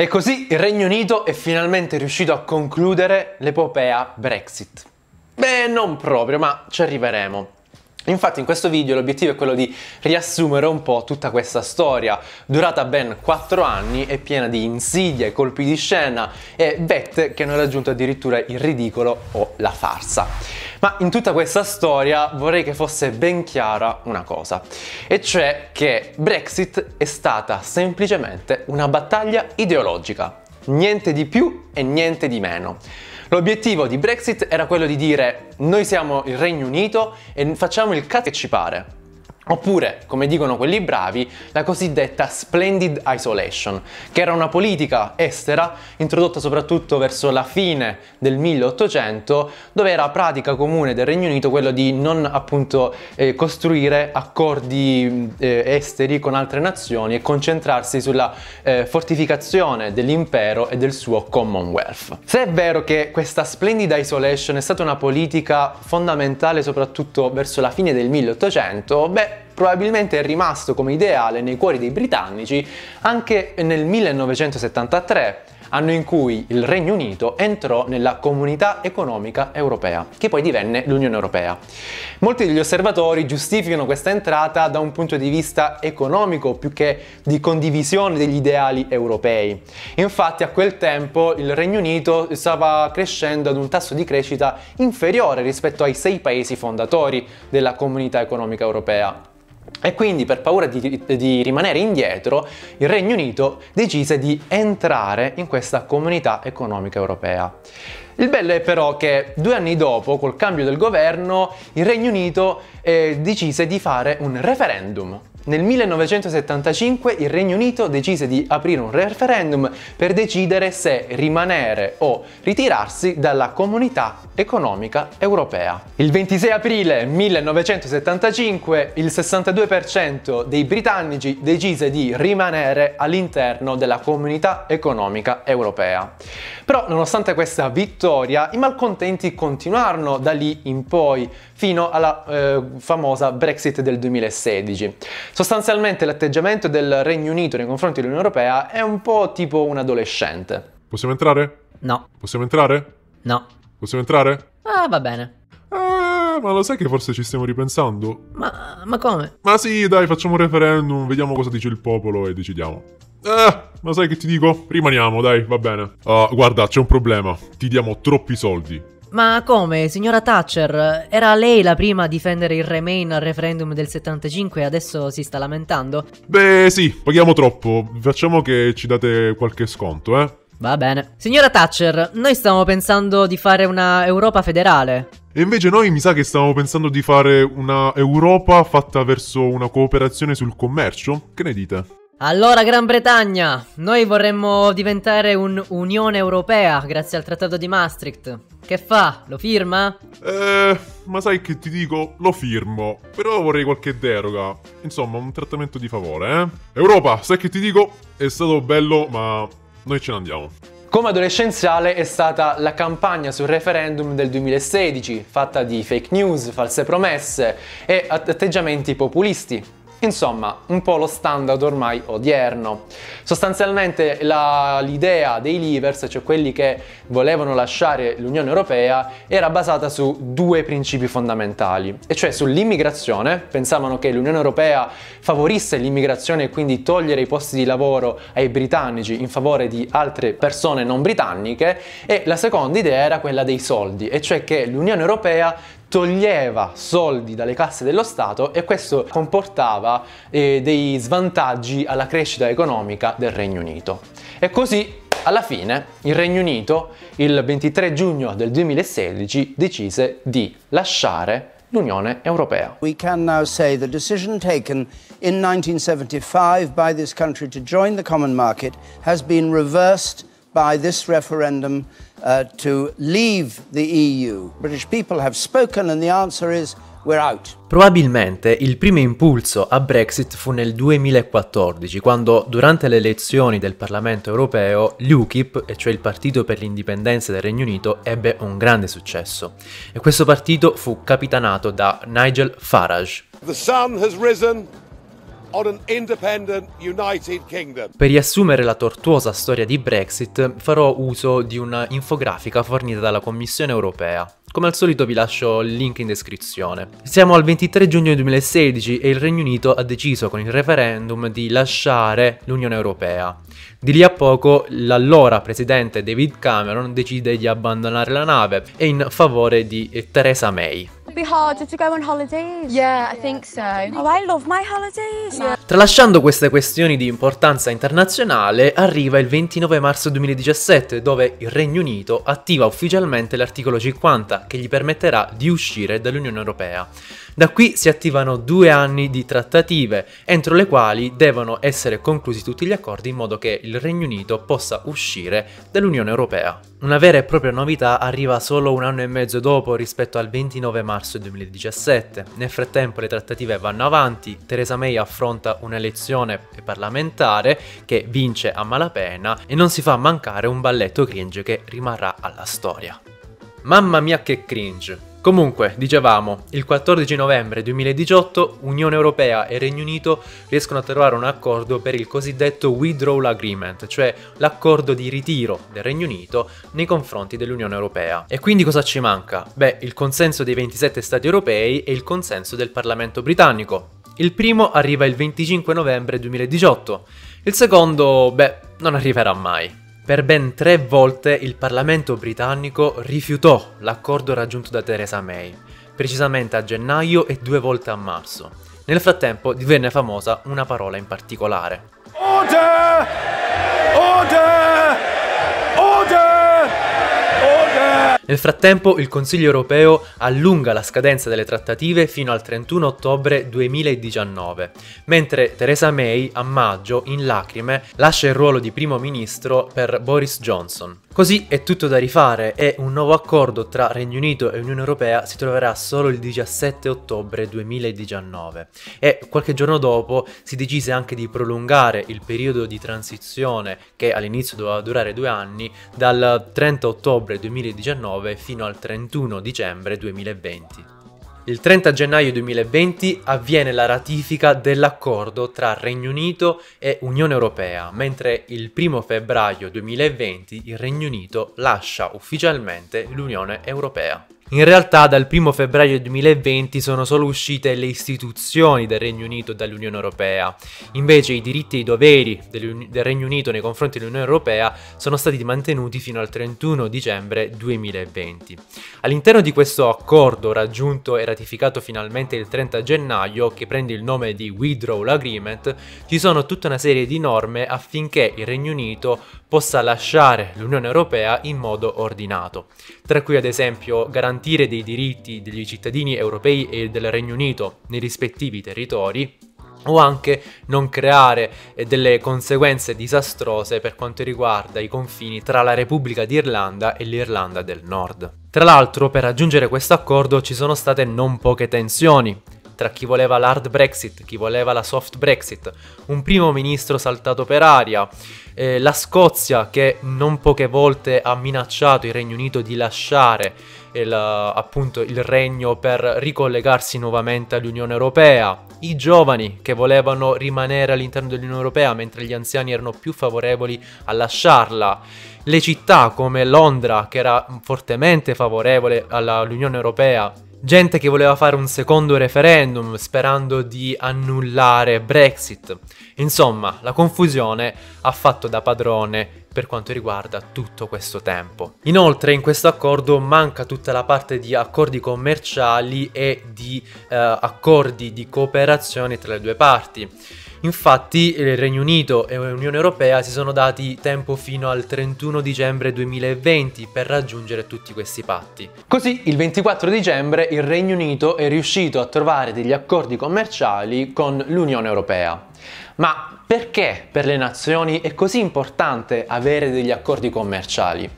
E così il Regno Unito è finalmente riuscito a concludere l'epopea Brexit. Beh, non proprio, ma ci arriveremo. Infatti in questo video l'obiettivo è quello di riassumere un po' tutta questa storia, durata ben 4 anni e piena di insidie, colpi di scena e vette che hanno raggiunto addirittura il ridicolo o la farsa. Ma in tutta questa storia vorrei che fosse ben chiara una cosa, e cioè che Brexit è stata semplicemente una battaglia ideologica, niente di più e niente di meno. L'obiettivo di Brexit era quello di dire noi siamo il Regno Unito e facciamo il cazzo che ci pare. Oppure, come dicono quelli bravi, la cosiddetta splendid isolation, che era una politica estera introdotta soprattutto verso la fine del 1800, dove era pratica comune del Regno Unito quello di non appunto eh, costruire accordi eh, esteri con altre nazioni e concentrarsi sulla eh, fortificazione dell'impero e del suo Commonwealth. Se è vero che questa splendid isolation è stata una politica fondamentale soprattutto verso la fine del 1800, beh probabilmente è rimasto come ideale nei cuori dei britannici anche nel 1973 anno in cui il Regno Unito entrò nella comunità economica europea, che poi divenne l'Unione Europea. Molti degli osservatori giustificano questa entrata da un punto di vista economico più che di condivisione degli ideali europei. Infatti a quel tempo il Regno Unito stava crescendo ad un tasso di crescita inferiore rispetto ai sei paesi fondatori della comunità economica europea, e quindi per paura di, di, rimanere indietro, il Regno Unito decise di entrare in questa comunità economica europea. Il bello è però che due anni dopo, col cambio del governo, il Regno Unito eh, decise di fare un referendum nel 1975 il Regno Unito decise di aprire un referendum per decidere se rimanere o ritirarsi dalla comunità economica europea. Il 26 aprile 1975 il 62% dei britannici decise di rimanere all'interno della comunità economica europea. Però nonostante questa vittoria i malcontenti continuarono da lì in poi fino alla eh, famosa Brexit del 2016. Sostanzialmente l'atteggiamento del Regno Unito nei confronti dell'Unione Europea è un po' tipo un adolescente. Possiamo entrare? No. Possiamo entrare? No. Possiamo entrare? Ah, va bene. Ah, ma lo sai che forse ci stiamo ripensando? Ma, ma come? Ma sì, dai, facciamo un referendum, vediamo cosa dice il popolo e decidiamo. Eh, ma sai che ti dico? Rimaniamo, dai, va bene. Ah, guarda, c'è un problema. Ti diamo troppi soldi. Ma come, signora Thatcher? Era lei la prima a difendere il Remain al referendum del 75 e adesso si sta lamentando? Beh, sì, paghiamo troppo. Facciamo che ci date qualche sconto, eh? Va bene. Signora Thatcher, noi stiamo pensando di fare una Europa federale. E invece noi mi sa che stavamo pensando di fare una Europa fatta verso una cooperazione sul commercio? Che ne dite? Allora Gran Bretagna, noi vorremmo diventare un'Unione Europea grazie al Trattato di Maastricht. Che fa? Lo firma? Eh, ma sai che ti dico, lo firmo. Però vorrei qualche deroga. Insomma, un trattamento di favore, eh? Europa, sai che ti dico? È stato bello, ma noi ce ne andiamo. Come adolescenziale è stata la campagna sul referendum del 2016, fatta di fake news, false promesse e atteggiamenti populisti. Insomma, un po' lo standard ormai odierno. Sostanzialmente l'idea dei leavers, cioè quelli che volevano lasciare l'Unione Europea, era basata su due principi fondamentali, e cioè sull'immigrazione, pensavano che l'Unione Europea favorisse l'immigrazione e quindi togliere i posti di lavoro ai britannici in favore di altre persone non britanniche, e la seconda idea era quella dei soldi, e cioè che l'Unione Europea toglieva soldi dalle casse dello Stato e questo comportava eh, dei svantaggi alla crescita economica del Regno Unito. E così alla fine il Regno Unito il 23 giugno del 2016 decise di lasciare l'Unione Europea. We can now say the decision taken in 1975 by this country to join the common market has been reversed by this referendum uh, to leave the EU. British people have spoken and the answer is we're out. Probabilmente il primo impulso a Brexit fu nel 2014, quando durante le elezioni del Parlamento europeo l'UKIP, e cioè il Partito per l'Indipendenza del Regno Unito, ebbe un grande successo. E questo partito fu capitanato da Nigel Farage. The sun has risen. Per riassumere la tortuosa storia di Brexit farò uso di un'infografica fornita dalla Commissione europea. Come al solito vi lascio il link in descrizione. Siamo al 23 giugno 2016 e il Regno Unito ha deciso con il referendum di lasciare l'Unione Europea. Di lì a poco l'allora presidente David Cameron decide di abbandonare la nave e in favore di Theresa May. Oh, Tralasciando queste questioni di importanza internazionale, arriva il 29 marzo 2017, dove il Regno Unito attiva ufficialmente l'articolo 50, che gli permetterà di uscire dall'Unione Europea. Da qui si attivano due anni di trattative, entro le quali devono essere conclusi tutti gli accordi in modo che il Regno Unito possa uscire dall'Unione Europea. Una vera e propria novità arriva solo un anno e mezzo dopo rispetto al 29 marzo 2017. Nel frattempo le trattative vanno avanti, Theresa May affronta un'elezione parlamentare che vince a malapena e non si fa mancare un balletto cringe che rimarrà alla storia. Mamma mia che cringe. Comunque, dicevamo, il 14 novembre 2018 Unione Europea e Regno Unito riescono a trovare un accordo per il cosiddetto Withdrawal Agreement, cioè l'accordo di ritiro del Regno Unito nei confronti dell'Unione Europea. E quindi cosa ci manca? Beh, il consenso dei 27 Stati europei e il consenso del Parlamento britannico. Il primo arriva il 25 novembre 2018, il secondo, beh, non arriverà mai. Per ben tre volte il Parlamento britannico rifiutò l'accordo raggiunto da Theresa May, precisamente a gennaio e due volte a marzo. Nel frattempo divenne famosa una parola in particolare. Order! Order! Nel frattempo il Consiglio europeo allunga la scadenza delle trattative fino al 31 ottobre 2019, mentre Theresa May a maggio, in lacrime, lascia il ruolo di primo ministro per Boris Johnson. Così è tutto da rifare e un nuovo accordo tra Regno Unito e Unione Europea si troverà solo il 17 ottobre 2019 e qualche giorno dopo si decise anche di prolungare il periodo di transizione che all'inizio doveva durare due anni dal 30 ottobre 2019 2009 fino al 31 dicembre 2020. Il 30 gennaio 2020 avviene la ratifica dell'accordo tra Regno Unito e Unione Europea, mentre il 1 febbraio 2020 il Regno Unito lascia ufficialmente l'Unione Europea. In realtà dal 1 febbraio 2020 sono solo uscite le istituzioni del Regno Unito dall'Unione Europea, invece i diritti e i doveri del, del Regno Unito nei confronti dell'Unione Europea sono stati mantenuti fino al 31 dicembre 2020. All'interno di questo accordo raggiunto e ratificato finalmente il 30 gennaio, che prende il nome di Withdrawal Agreement, ci sono tutta una serie di norme affinché il Regno Unito possa lasciare l'Unione Europea in modo ordinato, tra cui ad esempio garantire garantire dei diritti degli cittadini europei e del Regno Unito nei rispettivi territori o anche non creare eh, delle conseguenze disastrose per quanto riguarda i confini tra la Repubblica d'Irlanda e l'Irlanda del Nord. Tra l'altro, per raggiungere questo accordo ci sono state non poche tensioni tra chi voleva l'hard Brexit, chi voleva la soft Brexit, un primo ministro saltato per aria, eh, la Scozia che non poche volte ha minacciato il Regno Unito di lasciare il, appunto il regno per ricollegarsi nuovamente all'Unione Europea, i giovani che volevano rimanere all'interno dell'Unione Europea mentre gli anziani erano più favorevoli a lasciarla, le città come Londra che era fortemente favorevole all'Unione Europea gente che voleva fare un secondo referendum sperando di annullare Brexit. Insomma, la confusione ha fatto da padrone per quanto riguarda tutto questo tempo. Inoltre in questo accordo manca tutta la parte di accordi commerciali e di eh, accordi di cooperazione tra le due parti. Infatti il eh, Regno Unito e l'Unione Europea si sono dati tempo fino al 31 dicembre 2020 per raggiungere tutti questi patti. Così il 24 dicembre il Regno Unito è riuscito a trovare degli accordi commerciali con l'Unione Europea. Ma perché per le nazioni è così importante avere degli accordi commerciali?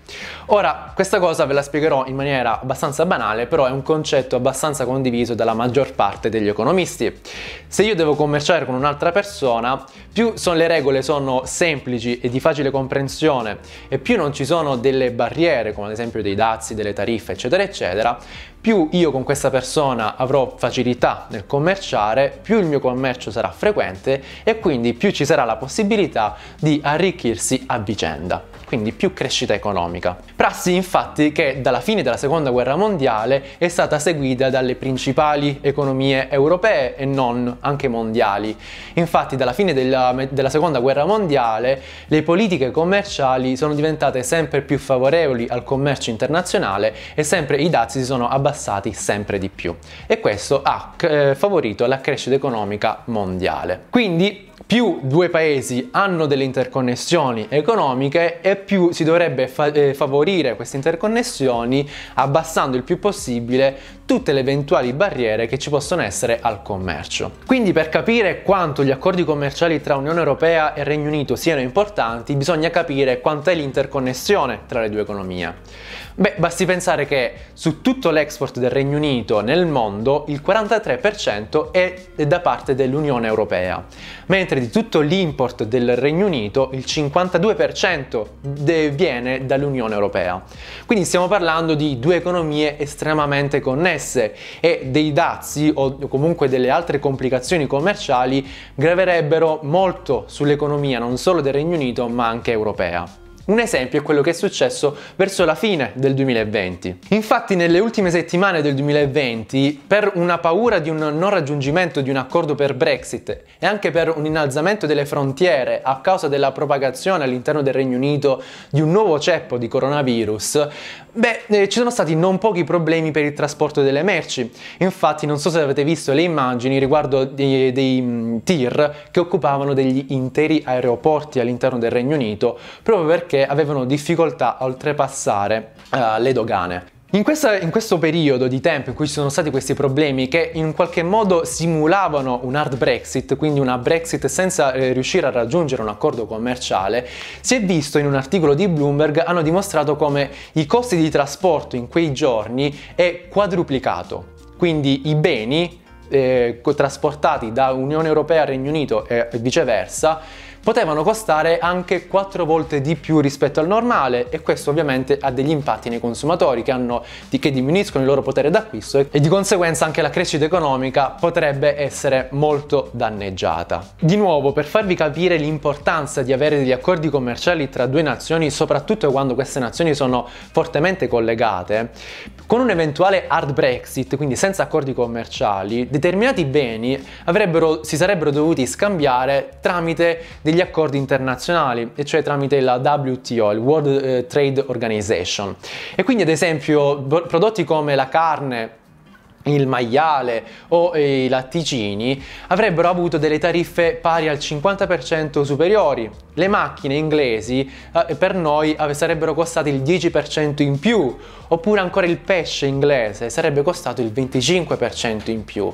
Ora, questa cosa ve la spiegherò in maniera abbastanza banale, però è un concetto abbastanza condiviso dalla maggior parte degli economisti. Se io devo commerciare con un'altra persona, più son le regole sono semplici e di facile comprensione e più non ci sono delle barriere, come ad esempio dei dazi, delle tariffe, eccetera, eccetera, più io con questa persona avrò facilità nel commerciare, più il mio commercio sarà frequente e quindi più ci sarà la possibilità di arricchirsi a vicenda quindi più crescita economica. Prassi infatti che dalla fine della seconda guerra mondiale è stata seguita dalle principali economie europee e non, anche mondiali. Infatti dalla fine della, della seconda guerra mondiale le politiche commerciali sono diventate sempre più favorevoli al commercio internazionale e sempre i dazi si sono abbassati sempre di più. E questo ha eh, favorito la crescita economica mondiale. Quindi più due paesi hanno delle interconnessioni economiche e più si dovrebbe fa- eh, favorire queste interconnessioni abbassando il più possibile tutte le eventuali barriere che ci possono essere al commercio. Quindi per capire quanto gli accordi commerciali tra Unione Europea e Regno Unito siano importanti, bisogna capire quant'è l'interconnessione tra le due economie. Beh, basti pensare che su tutto l'export del Regno Unito nel mondo il 43% è da parte dell'Unione Europea, mentre di tutto l'import del Regno Unito il 52% viene dall'Unione Europea. Quindi stiamo parlando di due economie estremamente connesse scommesse e dei dazi o comunque delle altre complicazioni commerciali graverebbero molto sull'economia non solo del Regno Unito ma anche europea. Un esempio è quello che è successo verso la fine del 2020. Infatti nelle ultime settimane del 2020, per una paura di un non raggiungimento di un accordo per Brexit e anche per un innalzamento delle frontiere a causa della propagazione all'interno del Regno Unito di un nuovo ceppo di coronavirus, Beh, eh, ci sono stati non pochi problemi per il trasporto delle merci. Infatti, non so se avete visto le immagini riguardo dei, dei mh, mm, tir che occupavano degli interi aeroporti all'interno del Regno Unito proprio perché avevano difficoltà a oltrepassare uh, le dogane. In, questa, in, questo periodo di tempo in cui ci sono stati questi problemi che in qualche modo simulavano un hard Brexit, quindi una Brexit senza eh, riuscire a raggiungere un accordo commerciale, si è visto in un articolo di Bloomberg hanno dimostrato come i costi di trasporto in quei giorni è quadruplicato. Quindi i beni eh, trasportati da Unione Europea a Regno Unito e viceversa potevano costare anche 4 volte di più rispetto al normale e questo ovviamente ha degli impatti nei consumatori che, hanno, che diminuiscono il loro potere d'acquisto e, di conseguenza anche la crescita economica potrebbe essere molto danneggiata. Di nuovo, per farvi capire l'importanza di avere degli accordi commerciali tra due nazioni, soprattutto quando queste nazioni sono fortemente collegate, con un eventuale hard Brexit, quindi senza accordi commerciali, determinati beni avrebbero, si sarebbero dovuti scambiare tramite dei degli accordi internazionali, e cioè tramite la WTO, il World eh, Trade Organization. E quindi ad esempio prodotti come la carne, il maiale o eh, i latticini avrebbero avuto delle tariffe pari al 50% superiori. Le macchine inglesi eh, per noi sarebbero costate il 10% in più, oppure ancora il pesce inglese sarebbe costato il 25% in più.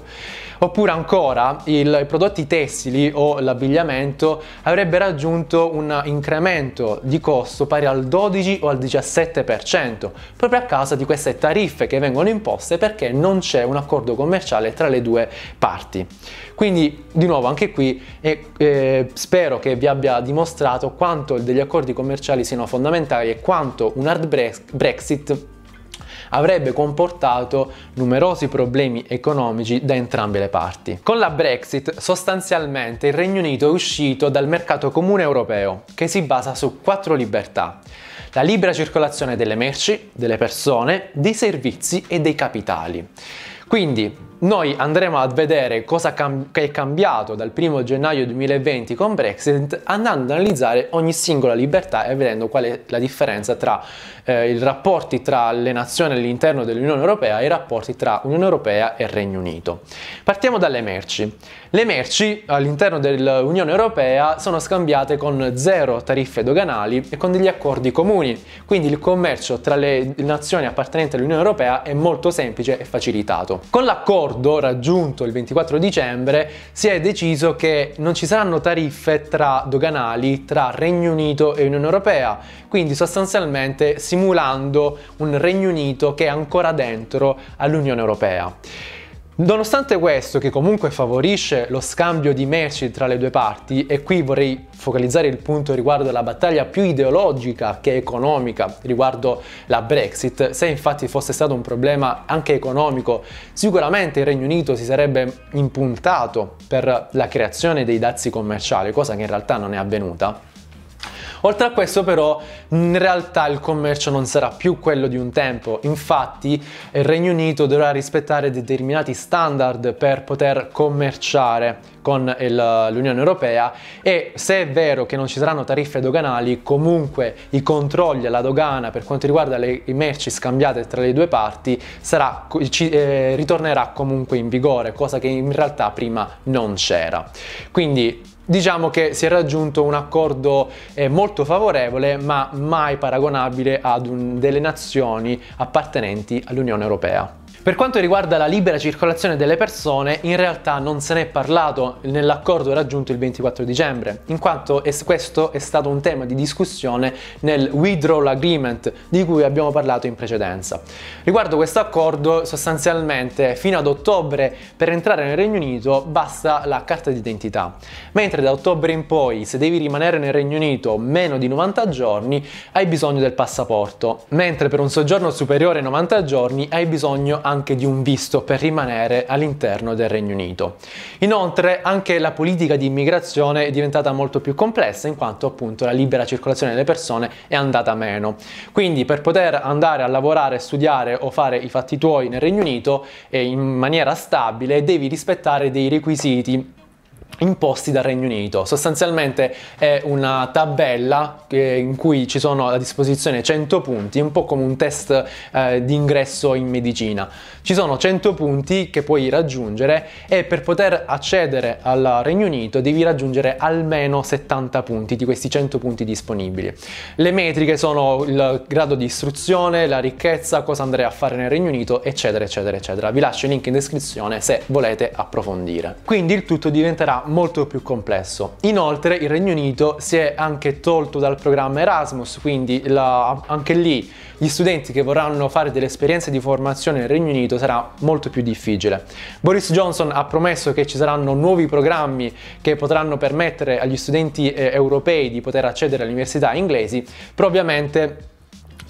Oppure ancora il, i prodotti tessili o l'abbigliamento avrebbe raggiunto un incremento di costo pari al 12 o al 17%, proprio a causa di queste tariffe che vengono imposte perché non c'è un accordo commerciale tra le due parti. Quindi di nuovo anche qui eh, eh, spero che vi abbia dimostrato quanto degli accordi commerciali siano fondamentali e quanto un hard Brexit avrebbe comportato numerosi problemi economici da entrambe le parti. Con la Brexit sostanzialmente il Regno Unito è uscito dal mercato comune europeo che si basa su quattro libertà la libera circolazione delle merci, delle persone, dei servizi e dei capitali. Quindi noi andremo a vedere cosa cam- è cambiato dal 1 gennaio 2020 con Brexit andando ad analizzare ogni singola libertà e vedendo qual è la differenza tra eh, i rapporti tra le nazioni all'interno dell'Unione Europea e i rapporti tra Unione Europea e Regno Unito. Partiamo dalle merci. Le merci all'interno dell'Unione Europea sono scambiate con zero tariffe doganali e con degli accordi comuni, quindi il commercio tra le nazioni appartenenti all'Unione Europea è molto semplice e facilitato. Con l'accordo raggiunto il 24 dicembre si è deciso che non ci saranno tariffe tra doganali tra Regno Unito e Unione Europea, quindi sostanzialmente si simulando un Regno Unito che è ancora dentro all'Unione Europea. Nonostante questo, che comunque favorisce lo scambio di merci tra le due parti, e qui vorrei focalizzare il punto riguardo alla battaglia più ideologica che economica riguardo la Brexit, se infatti fosse stato un problema anche economico, sicuramente il Regno Unito si sarebbe impuntato per la creazione dei dazi commerciali, cosa che in realtà non è avvenuta. Oltre a questo però in realtà il commercio non sarà più quello di un tempo, infatti il Regno Unito dovrà rispettare determinati standard per poter commerciare con il, l'Unione Europea e se è vero che non ci saranno tariffe doganali, comunque i controlli alla dogana per quanto riguarda le merci scambiate tra le due parti sarà, ci, eh, ritornerà comunque in vigore, cosa che in realtà prima non c'era. Quindi Diciamo che si è raggiunto un accordo eh, molto favorevole ma mai paragonabile ad un, delle nazioni appartenenti all'Unione Europea. Per quanto riguarda la libera circolazione delle persone, in realtà non se n'è parlato nell'accordo raggiunto il 24 dicembre, in quanto es- questo è stato un tema di discussione nel Withdrawal Agreement di cui abbiamo parlato in precedenza. Riguardo questo accordo, sostanzialmente fino ad ottobre per entrare nel Regno Unito basta la carta d'identità, mentre da ottobre in poi se devi rimanere nel Regno Unito meno di 90 giorni hai bisogno del passaporto, mentre per un soggiorno superiore ai 90 giorni hai bisogno anche anche di un visto per rimanere all'interno del Regno Unito. Inoltre anche la politica di immigrazione è diventata molto più complessa in quanto appunto la libera circolazione delle persone è andata meno. Quindi per poter andare a lavorare, studiare o fare i fatti tuoi nel Regno Unito in maniera stabile devi rispettare dei requisiti imposti dal Regno Unito. Sostanzialmente è una tabella eh, in cui ci sono a disposizione 100 punti, un po' come un test eh, di ingresso in medicina. Ci sono 100 punti che puoi raggiungere e per poter accedere al Regno Unito devi raggiungere almeno 70 punti di questi 100 punti disponibili. Le metriche sono il grado di istruzione, la ricchezza, cosa andrei a fare nel Regno Unito, eccetera, eccetera, eccetera. Vi lascio il link in descrizione se volete approfondire. Quindi il tutto diventerà molto più complesso. Inoltre il Regno Unito si è anche tolto dal programma Erasmus, quindi la, anche lì gli studenti che vorranno fare delle esperienze di formazione nel Regno Unito sarà molto più difficile. Boris Johnson ha promesso che ci saranno nuovi programmi che potranno permettere agli studenti eh, europei di poter accedere alle università inglesi, però ovviamente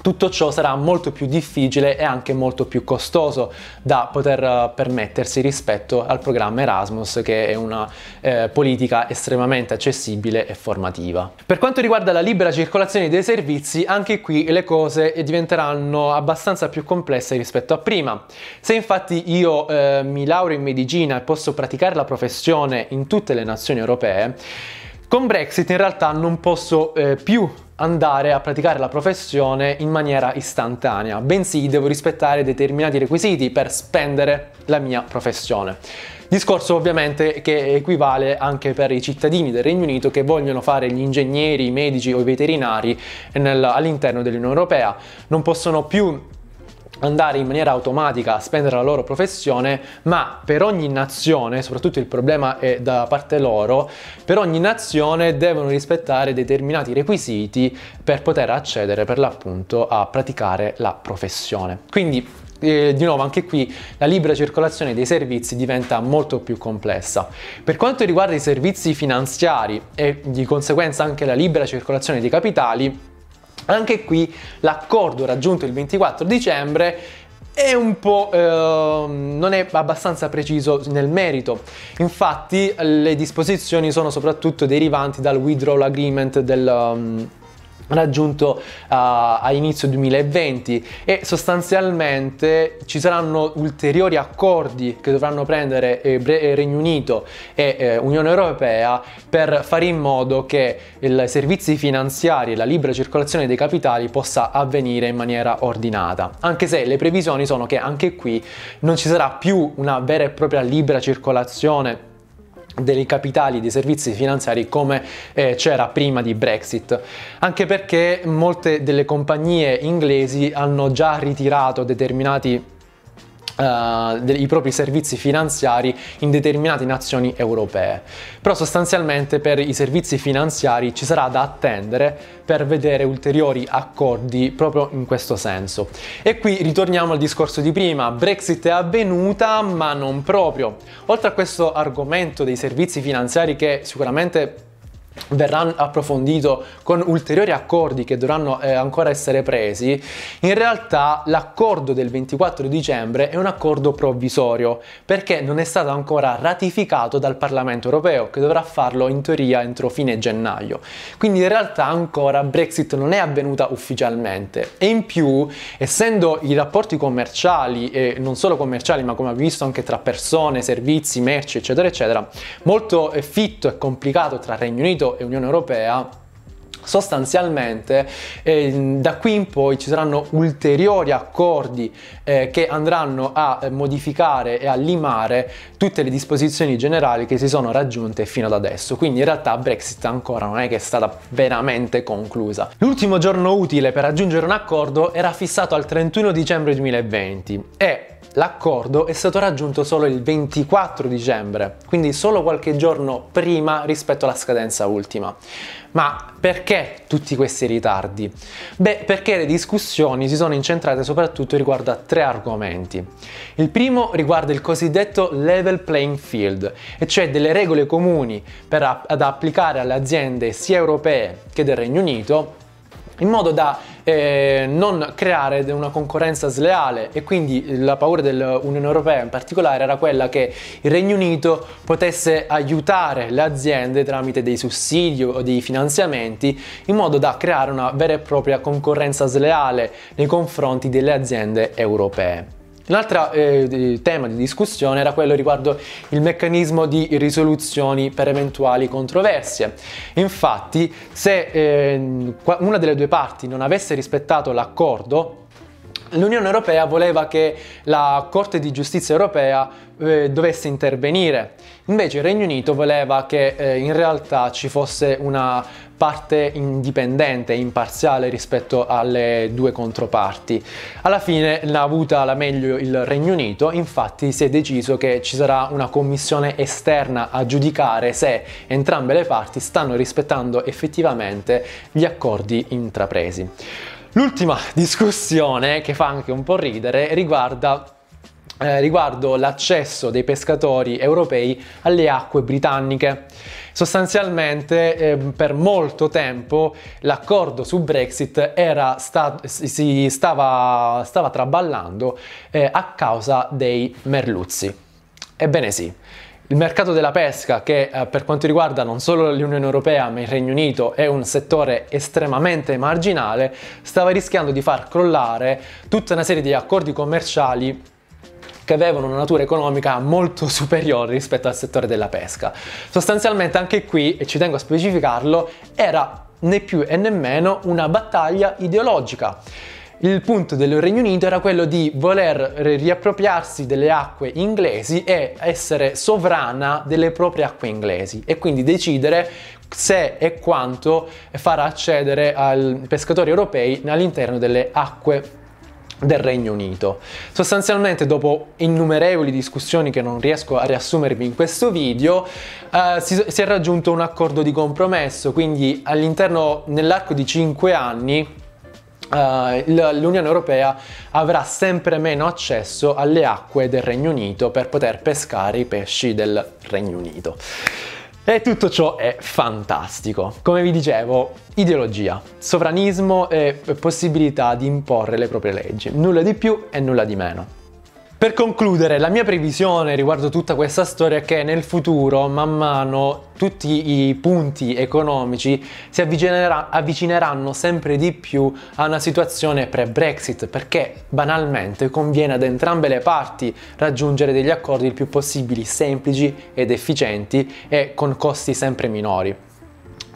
tutto ciò sarà molto più difficile e anche molto più costoso da poter eh, permettersi rispetto al programma Erasmus che è una eh, politica estremamente accessibile e formativa. Per quanto riguarda la libera circolazione dei servizi, anche qui le cose diventeranno abbastanza più complesse rispetto a prima. Se infatti io eh, mi laureo in medicina e posso praticare la professione in tutte le nazioni europee, con Brexit in realtà non posso eh, più andare a praticare la professione in maniera istantanea, bensì devo rispettare determinati requisiti per spendere la mia professione. Discorso ovviamente che equivale anche per i cittadini del Regno Unito che vogliono fare gli ingegneri, i medici o i veterinari all'interno dell'Unione Europea. Non possono più andare in maniera automatica a spendere la loro professione, ma per ogni nazione, soprattutto il problema è da parte loro, per ogni nazione devono rispettare determinati requisiti per poter accedere per l'appunto a praticare la professione. Quindi eh, di nuovo anche qui la libera circolazione dei servizi diventa molto più complessa. Per quanto riguarda i servizi finanziari e di conseguenza anche la libera circolazione dei capitali, anche qui l'accordo raggiunto il 24 dicembre è un po' eh, non è abbastanza preciso nel merito. Infatti le disposizioni sono soprattutto derivanti dal withdrawal agreement del, um, raggiunto uh, a inizio 2020 e sostanzialmente ci saranno ulteriori accordi che dovranno prendere eh, Bre- eh, Regno Unito e eh, Unione Europea per fare in modo che i servizi finanziari e la libera circolazione dei capitali possa avvenire in maniera ordinata anche se le previsioni sono che anche qui non ci sarà più una vera e propria libera circolazione dei capitali dei servizi finanziari come eh, c'era prima di Brexit, anche perché molte delle compagnie inglesi hanno già ritirato determinati Uh, eh, i propri servizi finanziari in determinate nazioni europee. Però sostanzialmente per i servizi finanziari ci sarà da attendere per vedere ulteriori accordi proprio in questo senso. E qui ritorniamo al discorso di prima, Brexit è avvenuta ma non proprio. Oltre a questo argomento dei servizi finanziari che sicuramente verrà approfondito con ulteriori accordi che dovranno eh, ancora essere presi, in realtà l'accordo del 24 dicembre è un accordo provvisorio perché non è stato ancora ratificato dal Parlamento europeo che dovrà farlo in teoria entro fine gennaio. Quindi in realtà ancora Brexit non è avvenuta ufficialmente e in più essendo i rapporti commerciali e non solo commerciali ma come abbiamo visto anche tra persone, servizi, merci eccetera eccetera molto eh, fitto e complicato tra Regno Unito e Unione Europea sostanzialmente eh, da qui in poi ci saranno ulteriori accordi eh, che andranno a eh, modificare e a limare tutte le disposizioni generali che si sono raggiunte fino ad adesso quindi in realtà Brexit ancora non è che è stata veramente conclusa l'ultimo giorno utile per raggiungere un accordo era fissato al 31 dicembre 2020 e L'accordo è stato raggiunto solo il 24 dicembre, quindi solo qualche giorno prima rispetto alla scadenza ultima. Ma perché tutti questi ritardi? Beh, perché le discussioni si sono incentrate soprattutto riguardo a tre argomenti. Il primo riguarda il cosiddetto level playing field, e cioè delle regole comuni app- da applicare alle aziende sia europee che del Regno Unito in modo da eh, non creare una concorrenza sleale e quindi la paura dell'Unione Europea in particolare era quella che il Regno Unito potesse aiutare le aziende tramite dei sussidi o dei finanziamenti in modo da creare una vera e propria concorrenza sleale nei confronti delle aziende europee. Un altro eh, tema di discussione era quello riguardo il meccanismo di risoluzioni per eventuali controversie. Infatti, se eh, una delle due parti non avesse rispettato l'accordo, L'Unione Europea voleva che la Corte di Giustizia Europea eh, dovesse intervenire, invece il Regno Unito voleva che eh, in realtà ci fosse una parte indipendente e imparziale rispetto alle due controparti. Alla fine l'ha avuta la meglio il Regno Unito, infatti si è deciso che ci sarà una commissione esterna a giudicare se entrambe le parti stanno rispettando effettivamente gli accordi intrapresi. L'ultima discussione, che fa anche un po' ridere, riguarda eh, riguardo l'accesso dei pescatori europei alle acque britanniche. Sostanzialmente eh, per molto tempo l'accordo su Brexit sta si stava, stava traballando eh, a causa dei merluzzi. Ebbene sì, il mercato della pesca, che eh, per quanto riguarda non solo l'Unione Europea ma il Regno Unito è un settore estremamente marginale, stava rischiando di far crollare tutta una serie di accordi commerciali che avevano una natura economica molto superiore rispetto al settore della pesca. Sostanzialmente anche qui, e ci tengo a specificarlo, era né più e nemmeno una battaglia ideologica il punto del Regno Unito era quello di voler riappropriarsi delle acque inglesi e essere sovrana delle proprie acque inglesi e quindi decidere se e quanto far accedere ai pescatori europei all'interno delle acque del Regno Unito. Sostanzialmente dopo innumerevoli discussioni che non riesco a riassumervi in questo video, eh, si, si è raggiunto un accordo di compromesso, quindi all'interno, nell'arco di 5 anni, Uh, l'Unione Europea avrà sempre meno accesso alle acque del Regno Unito per poter pescare i pesci del Regno Unito. E tutto ciò è fantastico. Come vi dicevo, ideologia, sovranismo e possibilità di imporre le proprie leggi. Nulla di più e nulla di meno. Per concludere, la mia previsione riguardo tutta questa storia è che nel futuro, man mano, tutti i punti economici si avvicinerà, avvicineranno sempre di più a una situazione pre-Brexit, perché banalmente conviene ad entrambe le parti raggiungere degli accordi il più possibili semplici ed efficienti e con costi sempre minori.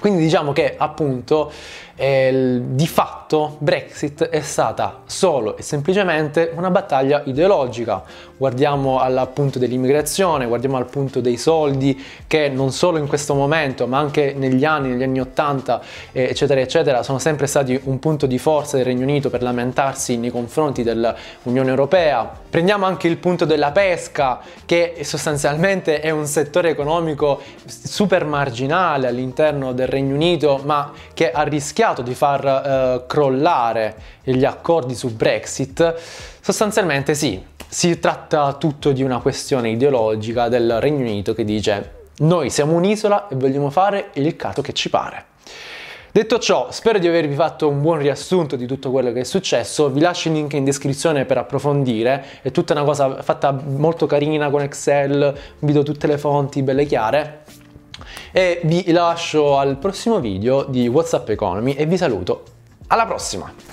Quindi diciamo che appunto eh, di fatto Brexit è stata solo e semplicemente una battaglia ideologica. Guardiamo al punto dell'immigrazione, guardiamo al punto dei soldi che non solo in questo momento ma anche negli anni, negli anni 80 eh, eccetera eccetera sono sempre stati un punto di forza del Regno Unito per lamentarsi nei confronti dell'Unione Europea. Prendiamo anche il punto della pesca che sostanzialmente è un settore economico super marginale all'interno del Regno Unito ma che ha rischiato rischiato di far eh, crollare gli accordi su Brexit? Sostanzialmente sì, si tratta tutto di una questione ideologica del Regno Unito che dice noi siamo un'isola e vogliamo fare il cato che ci pare. Detto ciò, spero di avervi fatto un buon riassunto di tutto quello che è successo, vi lascio il link in descrizione per approfondire, è tutta una cosa fatta molto carina con Excel, vi do tutte le fonti belle chiare, e vi lascio al prossimo video di Whatsapp Economy e vi saluto. Alla prossima!